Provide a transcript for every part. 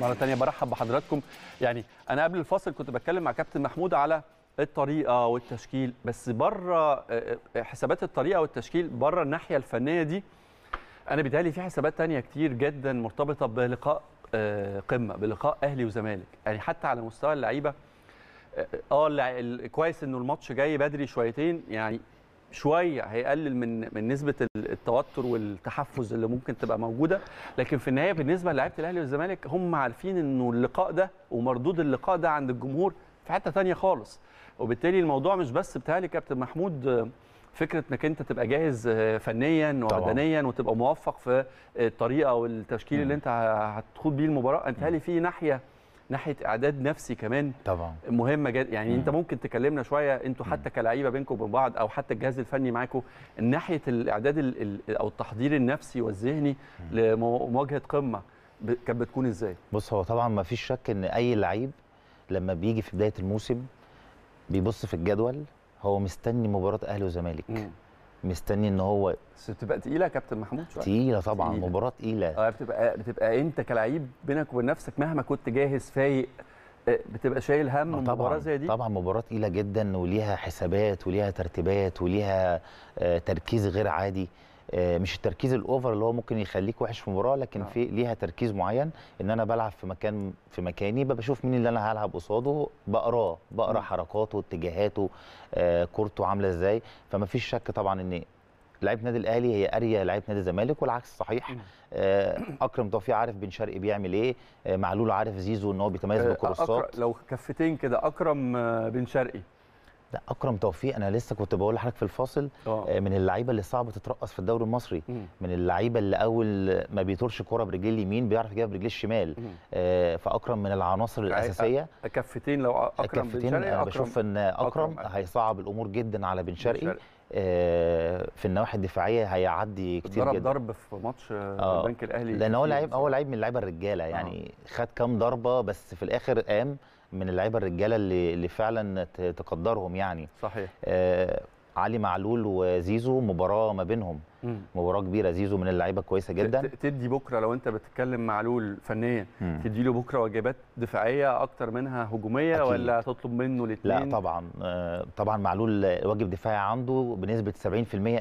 مره ثانيه برحب بحضراتكم يعني انا قبل الفاصل كنت بتكلم مع كابتن محمود على الطريقه والتشكيل بس بره آه، آه، حسابات الطريقه والتشكيل بره الناحيه الفنيه دي انا بيتهيألي في حسابات تانية كتير جدا مرتبطه بلقاء آه، قمه بلقاء اهلي وزمالك يعني حتى على مستوى اللعيبه اه كويس انه الماتش جاي بدري شويتين يعني شويه هيقلل من من نسبه التوتر والتحفز اللي ممكن تبقى موجوده لكن في النهايه بالنسبه للاعيبه الاهلي والزمالك هم عارفين انه اللقاء ده ومردود اللقاء ده عند الجمهور في حته ثانيه خالص وبالتالي الموضوع مش بس بتهيألي كابتن محمود فكره انك انت تبقى جاهز آه، فنيا وبدنيا وتبقى موفق في الطريقه والتشكيل اللي انت هتخوض بيه المباراه انت في ناحيه ناحيه اعداد نفسي كمان طبعا مهمه جدا يعني مم. انت ممكن تكلمنا شويه انتوا حتى كلعيبه بينكم وبين بعض او حتى الجهاز الفني معاكم ناحيه الاعداد الـ الـ او التحضير النفسي والذهني لمواجهه قمه كانت بتكون ازاي؟ بص هو طبعا ما فيش شك ان اي لعيب لما بيجي في بدايه الموسم بيبص في الجدول هو مستني مباراه اهلي وزمالك مستني ان هو بس بتبقى تقيله يا كابتن محمود شويه تقيله طبعا تقيلة. مباراه تقيله اه بتبقى بتبقى انت كلعيب بينك وبين نفسك مهما كنت جاهز فايق آه، بتبقى شايل هم آه، طبعا مباراه زي دي طبعا مباراه تقيله جدا وليها حسابات وليها ترتيبات وليها آه، تركيز غير عادي آه، مش التركيز الاوفر اللي هو ممكن يخليك وحش في مباراه لكن آه. في ليها تركيز معين ان انا بلعب في مكان في مكاني بشوف مين اللي انا هلعب قصاده بقراه بقرا نعم. حركاته اتجاهاته آه، كورته عامله ازاي فما فيش شك طبعا ان لعيبه النادي الاهلي هي اريا لعيبه نادي الزمالك والعكس صحيح نعم. آه، اكرم توفيق عارف بن شرقي بيعمل ايه معلول عارف زيزو ان هو بيتميز بالكروسات لو كفتين كده اكرم بن شرقي لا اكرم توفيق انا لسه كنت بقول لحضرتك في الفاصل أوه. آه، من اللعيبه اللي صعب تترقص في الدوري المصري مم. من اللعيبه اللي اول ما بيطرش كرة برجليه اليمين بيعرف يجيبها برجليه الشمال آه فاكرم من العناصر يعني الاساسيه كفتين لو اكرم بن شرقي انا بشوف ان اكرم, أكرم. هيصعب الامور جدا على بن شرقي آه، في النواحي الدفاعيه هيعدي كتير جدا ضرب في ماتش آه، البنك الاهلي لان هو لعيب هو لعيب من اللعيبه الرجاله يعني أوه. خد كام ضربه بس في الاخر قام من اللعيبه الرجاله اللي اللي فعلا تقدرهم يعني صحيح آه، علي معلول وزيزو مباراه ما بينهم مم. مباراه كبيره زيزو من اللعيبه كويسه جدا تدي بكره لو انت بتتكلم معلول فنيا تدي له بكره واجبات دفاعيه اكتر منها هجوميه أكيد. ولا تطلب منه الاثنين لا طبعا آه، طبعا معلول واجب دفاعي عنده بنسبه 70%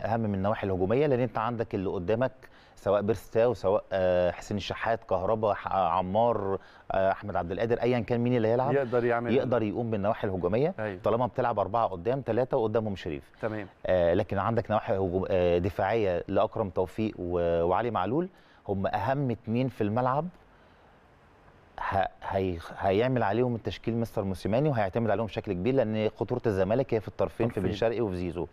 اهم من النواحي الهجوميه لان انت عندك اللي قدامك سواء بيرستاو سواء آه، حسين الشحات كهربا عمار آه، احمد عبد القادر ايا كان مين اللي هيلعب يقدر يعمل يقدر يقوم بالنواحي الهجوميه أيوه. طالما بتلعب اربعه قدام ثلاثه وقدامهم شريف تمام آه لكن عندك نواحي آه، دفاعيه لاكرم توفيق وعلي معلول هم اهم اتنين في الملعب هي هيعمل عليهم التشكيل مستر موسيماني وهيعتمد عليهم بشكل كبير لان خطوره الزمالك هي في الطرفين في بن شرقي وفي زيزو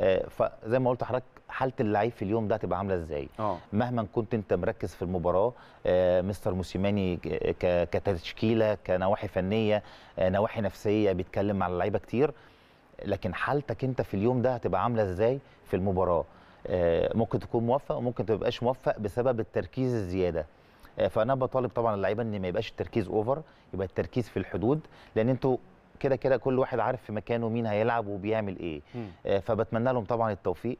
آه فزي ما قلت لحضرتك حاله اللعيب في اليوم ده هتبقى عامله ازاي أوه. مهما كنت انت مركز في المباراه آه مستر موسيماني كتشكيله كنواحي فنيه آه نواحي نفسيه بيتكلم مع اللعيبه كتير لكن حالتك انت في اليوم ده هتبقى عامله ازاي في المباراه آه، ممكن تكون موفق وممكن ما تبقاش موفق بسبب التركيز الزياده آه، فانا بطالب طبعا اللعيبه ان ما يبقاش التركيز اوفر يبقى التركيز في الحدود لان انتوا كده كده كل واحد عارف في مكانه مين هيلعب وبيعمل ايه آه، فبتمنى لهم طبعا التوفيق